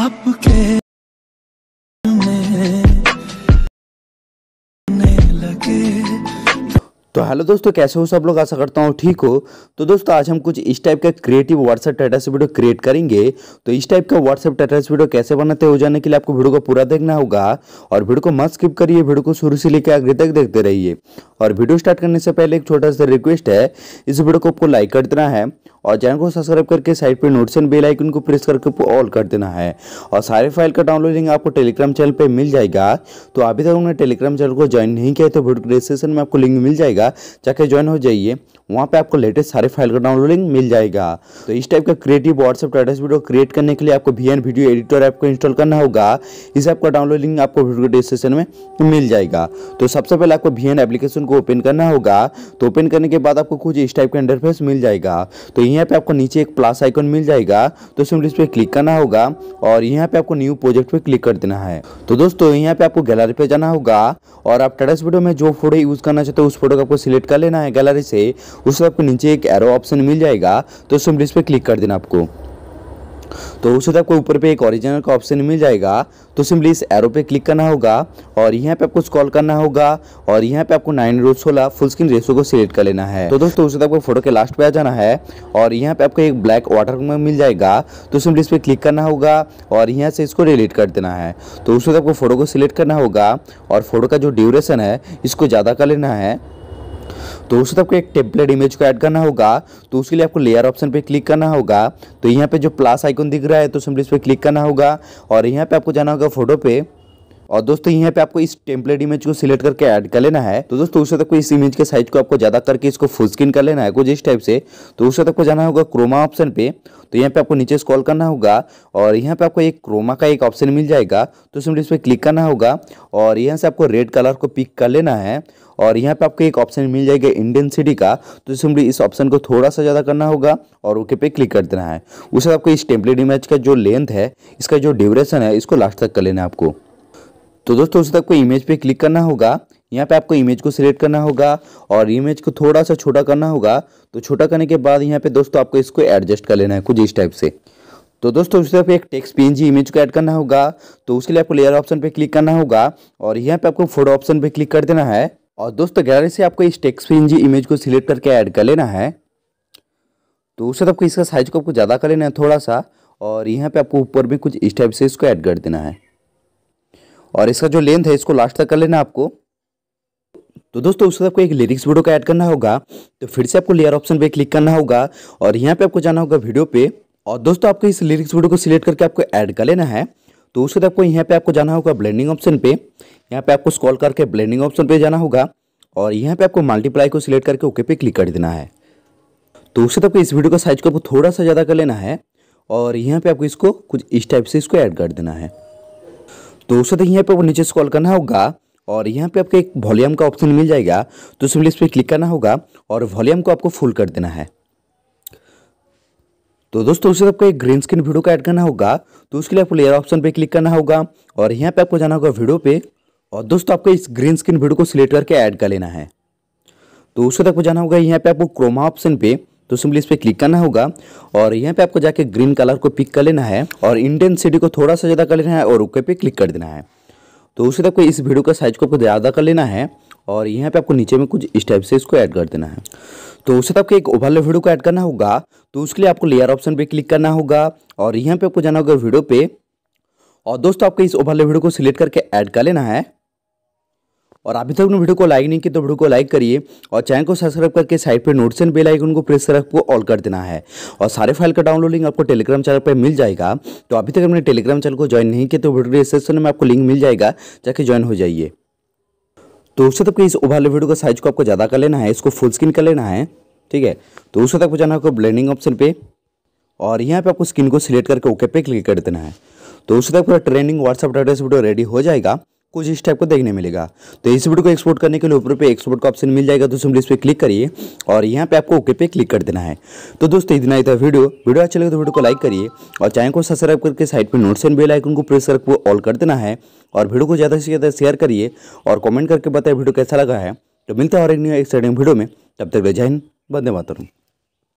आपके तो हेलो दोस्तों कैसे हो सब लोग आशा करता हूँ ठीक हो तो दोस्तों आज हम कुछ इस टाइप का creative WhatsApp status video create करेंगे तो इस टाइप का व्हाट्सएप स्टेटस वीडियो कैसे बनाते हो जाने के लिए आपको वीडियो को पूरा देखना होगा और वीडियो को मत स्किप करिए वीडियो को शुरू से लेकर आगे तक देखते रहिए और वीडियो स्टार्ट करने से पहले एक छोटा सा रिक्वेस्ट है इस वीडियो को आपको लाइक कर देना है और चैनल को सब्सक्राइब करके साइड पर नोट्स एंड बेल आइकन को प्रेस करके आपको ऑल कर देना है और सारे फाइल का डाउनलोड लिंक आपको टेलीग्राम चैनल पर मिल जाएगा तो अभी तक उन्होंने टेलीग्राम चैनल को ज्वाइन नहीं किया तो वीडियो डिस्क्रिप्शन में आपको लिंक मिल जाएगा जाएगा जाके ज्वाइन हो जाइए वहाँ पे आपको लेटेस्ट सारे फाइल का डाउनलोडिंग मिल जाएगा तो इस टाइप का creative WhatsApp status video create करने के लिए आपको वी वीडियो एडिटर ऐप को इंस्टॉल करना होगा इस ऐप का डाउनलोडिंग आपको वीडियो डिस्क्रिप्शन में मिल जाएगा तो सबसे पहले आपको वी एप्लीकेशन को ओपन करना होगा तो ओपन करने के बाद आपको कुछ इस टाइप का इंटरफेस मिल जाएगा तो यहाँ पर आपको नीचे एक प्लस आइकन मिल जाएगा तो सिंपली इस पर क्लिक करना होगा और यहाँ पर आपको न्यू प्रोजेक्ट पर क्लिक कर देना है तो दोस्तों यहाँ पर आपको गैलरी पर जाना होगा और आप टाटा वीडियो में जो फोटो यूज करना चाहते हो उस फोटो का को सिलेक्ट कर लेना है गैलरी से उस उससे आपको नीचे एक एरो ऑप्शन मिल जाएगा तो उसमें इस पर क्लिक कर देना आपको तो उस वक्त आपको ऊपर पे एक ओरिजिनल का ऑप्शन मिल जाएगा तो सिंपली इस एरो पे क्लिक करना होगा और यहाँ पे आपको स्क्रॉल करना होगा और यहाँ पे आपको नाइन रोड सोलह फुल स्क्रीन रेसो को सिलेक्ट कर लेना है तो दोस्तों उस वक्त आपको फोटो के लास्ट पे आ जाना है और यहाँ पे आपको एक ब्लैक वाटर में मिल जाएगा तो सिंपली इस पर क्लिक करना होगा और यहाँ से इसको डिलीट कर देना है तो उस वक्त आपको फोटो को सिलेक्ट करना होगा और फोटो का जो ड्यूरेशन है इसको ज़्यादा कर लेना है तो उसके आपको एक टेम्पलेट इमेज को ऐड करना होगा तो उसके लिए आपको लेयर ऑप्शन पे क्लिक करना होगा तो यहाँ पे जो प्लस आइकन दिख रहा है तो सिंपली इस पर क्लिक करना होगा और यहाँ पे आपको जाना होगा फोटो पे और दोस्तों यहाँ पे आपको इस टेम्पलेट इमेज को सिलेक्ट करके ऐड कर लेना है तो दोस्तों उससे तक इस इमेज के साइज को आपको ज्यादा करके इसको स्क्रीन कर लेना है कुछ इस टाइप से तो उससे तक को जाना होगा क्रोमा ऑप्शन पे तो यहाँ पे आपको नीचे स्कॉल करना होगा और यहाँ पे आपको एक क्रोमा का एक ऑप्शन मिल जाएगा तो सिंपली इस पर क्लिक करना होगा और यहाँ से आपको रेड कलर को पिक कर लेना है और यहाँ पे आपको एक ऑप्शन मिल जाएगा इंटेंसिटी का तो इसमें इस ऑप्शन को थोड़ा सा ज़्यादा करना होगा और ओके पे क्लिक कर देना है उसके आपको इस टेम्पलेट इमेज का जो लेंथ है इसका जो ड्यूरेशन है इसको लास्ट तक कर लेना है आपको तो दोस्तों उसे आपको इमेज पे क्लिक करना होगा यहाँ पे आपको इमेज को सिलेक्ट करना होगा और इमेज को थोड़ा सा छोटा करना होगा तो छोटा करने के बाद यहाँ पे दोस्तों आपको इसको एडजस्ट कर लेना है कुछ इस टाइप से तो दोस्तों उससे आपको एक टेक्स पीएनजी इमेज को ऐड करना होगा तो उसके लिए आपको लेयर ऑप्शन पर क्लिक करना होगा और यहाँ पर आपको फोटो ऑप्शन पर क्लिक कर देना है और दोस्तों गैलरी से आपको इस टेक्स पीएनजी इमेज को सिलेक्ट करके ऐड कर लेना है तो उससे आपको इसका साइज को आपको ज़्यादा कर लेना है थोड़ा सा और यहाँ पे आपको ऊपर भी कुछ इस टाइप से इसको ऐड कर देना है और इसका जो लेंथ है इसको लास्ट तक कर लेना आपको तो दोस्तों उसके बाद आपको एक लिरिक्स वीडियो का ऐड करना होगा तो फिर से आपको लेयर ऑप्शन पे क्लिक करना होगा और यहाँ पे आपको जाना होगा वीडियो पे और दोस्तों आपको इस लिरिक्स वीडियो को सिलेक्ट करके आपको ऐड कर लेना है तो उसके बाद आपको यहाँ पे आपको जाना होगा ब्लेंडिंग ऑप्शन पे यहाँ पे आपको स्कॉल करके ब्लेंडिंग ऑप्शन पे जाना होगा और यहाँ पे आपको मल्टीप्लाई को सिलेक्ट करके ओके पे क्लिक कर देना है तो उसके बाद आपको इस वीडियो का साइज को आपको थोड़ा सा ज़्यादा कर लेना है और यहाँ पे आपको इसको कुछ इस टाइप से इसको ऐड कर देना है तो उसे देखिए यहाँ पे वो नीचे स्क्रॉल करना होगा और यहाँ पे आपको एक वॉल्यूम का ऑप्शन मिल जाएगा तो सिंपली इस पर क्लिक करना होगा और वॉल्यूम को आपको फुल कर देना है तो दोस्तों उसे आपको एक ग्रीन स्क्रीन वीडियो का ऐड करना होगा तो उसके लिए आपको लेयर ऑप्शन पे क्लिक करना होगा और यहाँ पे आपको जाना होगा वीडियो पे और दोस्तों आपको इस ग्रीन स्क्रीन वीडियो को सिलेक्ट करके ऐड कर लेना है तो उसके तक आपको जाना होगा यहाँ पे आपको क्रोमा ऑप्शन पे तो सिंपली इस पर क्लिक करना होगा और यहाँ पे आपको जाके ग्रीन कलर को पिक कर लेना है और इंटेंसिटी को थोड़ा सा ज़्यादा कर लेना है और ओके पे क्लिक कर देना है तो उसी तरह इस वीडियो का साइज को आपको ज़्यादा कर लेना है और यहाँ पे आपको नीचे में कुछ इस टाइप से इसको ऐड कर देना है तो उसके तक एक ओवरले वीडियो को ऐड करना होगा तो उसके लिए आपको लेयर ऑप्शन पे क्लिक करना होगा और यहाँ पे आपको जाना होगा वीडियो पे और दोस्तों आपको इस ओवरले वीडियो को सिलेक्ट करके ऐड कर लेना है और अभी तक उन्होंने वीडियो को लाइक नहीं की तो वीडियो को लाइक करिए और चैनल को सब्सक्राइब करके साइड पर नोट्स एंड बेल आइकन को प्रेस कर आपको ऑल कर देना है और सारे फाइल का डाउनलोड लिंक आपको टेलीग्राम चैनल पर मिल जाएगा तो अभी तक हमने टेलीग्राम चैनल को ज्वाइन नहीं किया तो वीडियो डिस्क्रिप्शन में आपको लिंक मिल जाएगा जाके ज्वाइन हो जाइए तो उससे तक इस ओवरले वीडियो का साइज को आपको ज़्यादा कर लेना है इसको फुल स्क्रीन कर लेना है ठीक है तो उससे तक पहुँचाना आपको ब्लेंडिंग ऑप्शन पे और यहाँ पे आपको स्किन को सिलेक्ट करके ओके पे क्लिक कर देना है तो उससे तक पूरा training WhatsApp data video ready हो जाएगा कुछ इस टाइप को देखने मिलेगा तो इस वीडियो को एक्सपोर्ट करने के लिए ऊपर पे एक्सपोर्ट का ऑप्शन मिल जाएगा तो सिंपली इस पर क्लिक करिए और यहाँ पे आपको ओके पे क्लिक कर देना है तो दोस्तों इतना ही था वीडियो वीडियो अच्छा लगे तो वीडियो को लाइक करिए और चैनल को सब्सक्राइब करके साइड पर नोट्स एंड बेल आइकन को प्रेस करके ऑल कर देना है और वीडियो को ज़्यादा से ज़्यादा शेयर करिए और कॉमेंट करके बताए वीडियो कैसा लगा है तो मिलता है और एक न्यू एक्साइटिंग वीडियो में तब तक जय हिंद बंदे मातरम